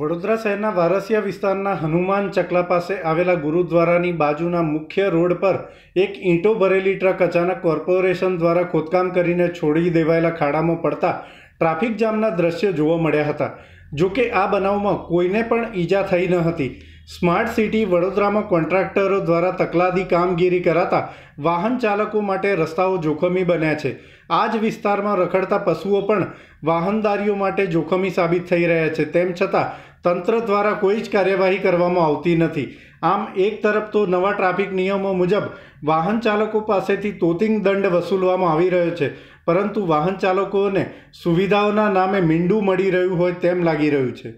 વડોદરા શહેરના વારસિયા વિસ્તારના હનુમાન ચકલા પાસે આવેલા ગુરુદ્વારાની બાજુના મુખ્ય રોડ પર એક ઈંટો ભરેલી ટ્રક અચાનક કોર્પોરેશન દ્વારા ખોદકામ કરીને છોડી દેવાયેલા ખાડામાં પડતા ટ્રાફિક જામના દ્રશ્ય જોવા મળ્યા હતા જોકે આ બનાવમાં કોઈને પણ ઈજા થઈ ન હતી સ્માર્ટ સિટી વડોદરામાં કોન્ટ્રાક્ટરો દ્વારા તકલાદી કામગીરી કરાતા વાહન ચાલકો માટે રસ્તાઓ જોખમી બન્યા છે આ જ વિસ્તારમાં રખડતા પશુઓ પણ વાહનદારીઓ માટે જોખમી સાબિત થઈ રહ્યા છે તેમ છતાં તંત્ર દ્વારા કોઈ જ કાર્યવાહી કરવામાં આવતી નથી આમ એક તરફ તો નવા ટ્રાફિક નિયમો મુજબ વાહન ચાલકો પાસેથી તોતિંગ દંડ વસૂલવામાં આવી રહ્યો છે પરંતુ વાહન ચાલકોને સુવિધાઓના નામે મીંડું મળી રહ્યું હોય તેમ લાગી રહ્યું છે